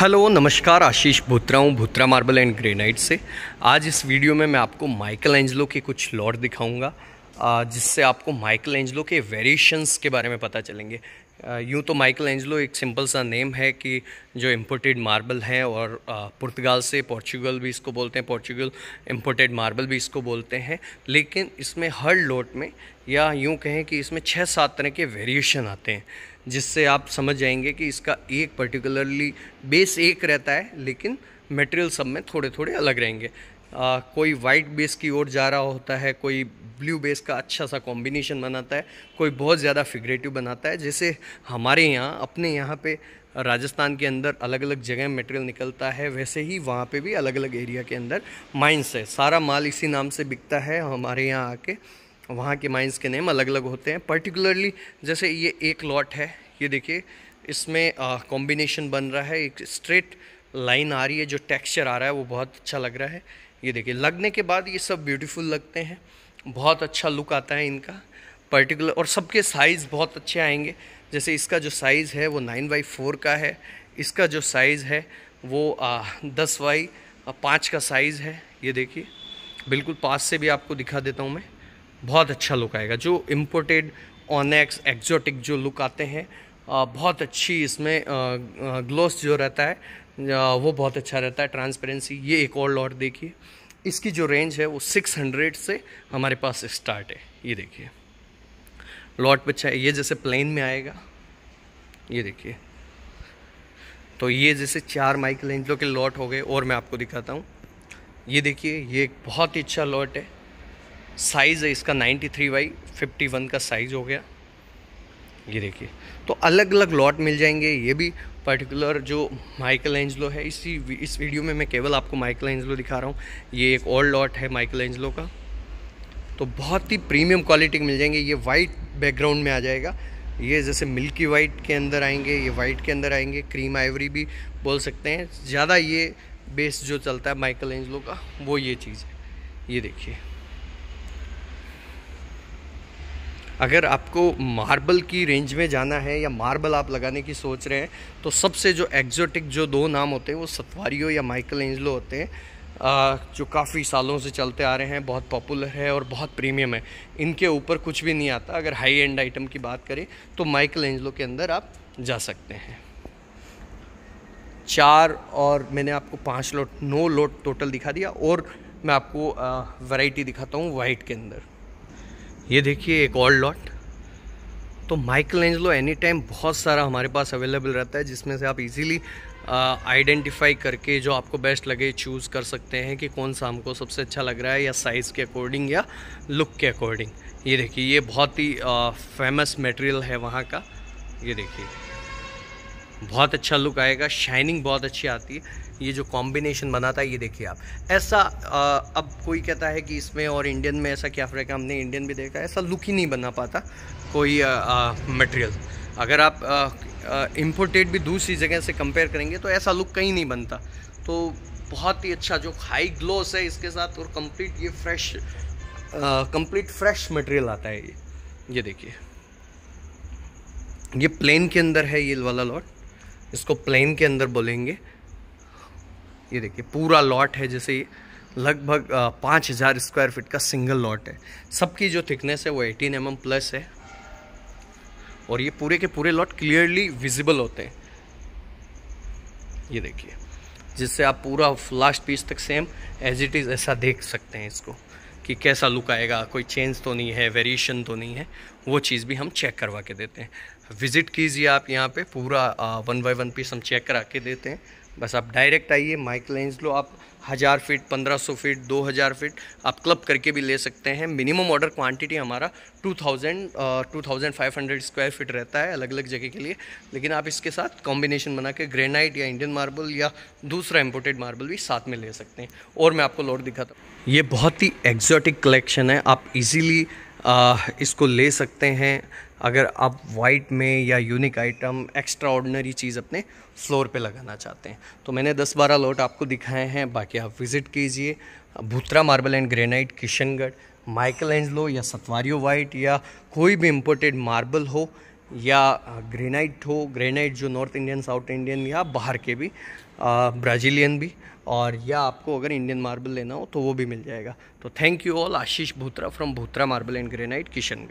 hello नमस्कार आशीष भूत्रा हूँ भूत्रा marble and granite से आज इस वीडियो में मैं आपको माइकल एंजलो के कुछ लॉट दिखाऊंगा जिससे आपको माइकल एंजलो के वेरिएशंस के बारे में पता चलेंगे यूँ तो माइकल एंजलो एक सिंपल सा नेम है कि जो इम्पोर्टेड मार्बल है और पुर्तगाल से पोर्चुगल भी इसको बोलते हैं पोर्चुगल इम्पोर्टेड मार्बल भी इसको बोलते हैं लेकिन इसमें हर लॉट में या यूँ कहें कि इसमें छः सात तरह के वेरिएशन आते हैं जिससे आप समझ जाएंगे कि इसका एक पर्टिकुलरली बेस एक रहता है लेकिन मटेरियल सब में थोड़े थोड़े अलग रहेंगे आ, कोई वाइट बेस की ओर जा रहा होता है कोई ब्लू बेस का अच्छा सा कॉम्बिनेशन बनाता है कोई बहुत ज़्यादा फिगरेटिव बनाता है जैसे हमारे यहाँ अपने यहाँ पे राजस्थान के अंदर अलग अलग जगह मटेरियल निकलता है वैसे ही वहाँ पे भी अलग अलग एरिया के अंदर माइंस है सारा माल इसी नाम से बिकता है हमारे यहाँ आके वहाँ के माइंस के नेम अलग अलग होते हैं पर्टिकुलरली जैसे ये एक लॉट है ये देखिए इसमें कॉम्बिनेशन बन रहा है एक स्ट्रेट लाइन आ रही है जो टेक्सचर आ रहा है वो बहुत अच्छा लग रहा है ये देखिए लगने के बाद ये सब ब्यूटीफुल लगते हैं बहुत अच्छा लुक आता है इनका पर्टिकुलर और सबके साइज़ बहुत अच्छे आएंगे जैसे इसका जो साइज़ है वो नाइन बाई फोर का है इसका जो साइज़ है वो आ, दस बाई पाँच का साइज़ है ये देखिए बिल्कुल पास से भी आपको दिखा देता हूँ मैं बहुत अच्छा लुक आएगा जो इम्पोर्टेड ऑनेक्स एक्जोटिक जो लुक आते हैं बहुत अच्छी इसमें ग्लोस जो रहता है वो बहुत अच्छा रहता है ट्रांसपेरेंसी ये एक और लॉट देखिए इसकी जो रेंज है वो 600 से हमारे पास स्टार्ट है ये देखिए लॉट बच्चा ये जैसे प्लेन में आएगा ये देखिए तो ये जैसे चार माइक एंजलो के लॉट हो गए और मैं आपको दिखाता हूँ ये देखिए ये एक बहुत ही अच्छा लॉट है साइज़ है इसका 93 थ्री बाई फिफ्टी वन का साइज़ हो गया ये देखिए तो अलग अलग लॉट मिल जाएंगे ये भी पर्टिकुलर जो माइकल एंजलो है इसी इस वीडियो में मैं केवल आपको माइकल एंजलो दिखा रहा हूँ ये एक और लॉट है माइकल एंजलो का तो बहुत ही प्रीमियम क्वालिटी के मिल जाएंगे ये वाइट बैकग्राउंड में आ जाएगा ये जैसे मिल्की वाइट के अंदर आएंगे ये वाइट के अंदर आएंगे क्रीम आइवरी भी बोल सकते हैं ज़्यादा ये बेस जो चलता है माइकल एंजलो का वो ये चीज़ है ये देखिए अगर आपको मार्बल की रेंज में जाना है या मार्बल आप लगाने की सोच रहे हैं तो सबसे जो एक्जोटिक जो दो नाम होते हैं वो सतवारियो या माइकल एंजलो होते हैं जो काफ़ी सालों से चलते आ रहे हैं बहुत पॉपुलर है और बहुत प्रीमियम है इनके ऊपर कुछ भी नहीं आता अगर हाई एंड आइटम की बात करें तो माइकल एंजलो के अंदर आप जा सकते हैं चार और मैंने आपको पाँच लोट नौ लोट टोटल दिखा दिया और मैं आपको वैरायटी दिखाता हूँ वाइट के अंदर ये देखिए एक और लॉट तो माइकल एंजलो एनी टाइम बहुत सारा हमारे पास अवेलेबल रहता है जिसमें से आप इजीली आइडेंटिफाई करके जो आपको बेस्ट लगे चूज़ कर सकते हैं कि कौन सा हमको सबसे अच्छा लग रहा है या साइज़ के अकॉर्डिंग या लुक के अकॉर्डिंग ये देखिए ये बहुत ही फेमस मटेरियल है वहाँ का ये देखिए बहुत अच्छा लुक आएगा शाइनिंग बहुत अच्छी आती है ये जो कॉम्बिनेशन बनाता है ये देखिए आप ऐसा आ, अब कोई कहता है कि इसमें और इंडियन में ऐसा क्या फ़र्क है हमने इंडियन भी देखा ऐसा लुक ही नहीं बना पाता कोई मटेरियल अगर आप इम्पोर्टेड भी दूसरी जगह से कंपेयर करेंगे तो ऐसा लुक कहीं नहीं बनता तो बहुत ही अच्छा जो हाई ग्लोस है इसके साथ और कम्प्लीट ये फ्रेश कम्प्लीट फ्रेश मटेरियल आता है ये ये देखिए ये प्लेन के अंदर है ये वाला लॉट इसको प्लेन के अंदर बोलेंगे ये देखिए पूरा लॉट है जैसे लगभग पाँच हज़ार स्क्वायर फीट का सिंगल लॉट है सबकी जो थिकनेस है वो एटीन एम mm प्लस है और ये पूरे के पूरे लॉट क्लियरली विजिबल होते हैं ये देखिए जिससे आप पूरा लास्ट पीस तक सेम एज इट इज़ ऐसा देख सकते हैं इसको कि कैसा लुक आएगा कोई चेंज तो नहीं है वेरिएशन तो नहीं है वो चीज़ भी हम चेक करवा के देते हैं विज़िट कीजिए आप यहाँ पे पूरा वन बाई वन पीस हम चेक करा के देते हैं बस आप डायरेक्ट आइए माइक लेंस लो आप हज़ार फीट पंद्रह सौ फीट दो हज़ार फीट आप क्लब करके भी ले सकते हैं मिनिमम ऑर्डर क्वांटिटी हमारा two thousand two thousand five hundred square feet रहता है अलग अलग जगह के लिए लेकिन आप इसके साथ कॉम्बिनेशन बना के ग्रेनाइट या इंडियन मार्बल या दूसरा इम्पोर्टेड मार्बल भी साथ में ले सकते हैं और मैं आपको लोड दिखाता हूँ ये बहुत ही एक्जॉटिक कलेक्शन है आप इजीली इसको ले सकते हैं अगर आप वाइट में या यूनिक आइटम एक्स्ट्रा ऑर्डनरी चीज़ अपने फ्लोर पे लगाना चाहते हैं तो मैंने 10-12 लॉट आपको दिखाए हैं बाकी आप विज़िट कीजिए Bhutra marble and granite Kishangarh Michelangelo या सतवारियो वाइट या कोई भी इम्पोर्टेड मार्बल हो या ग्रेनाइट हो ग्रेनाइट जो नॉर्थ इंडियन साउथ इंडियन या बाहर के भी ब्राज़ीलियन भी और या आपको अगर इंडियन मार्बल लेना हो तो वो भी मिल जाएगा तो thank you all Ashish Bhutra from Bhutra marble and granite Kishangarh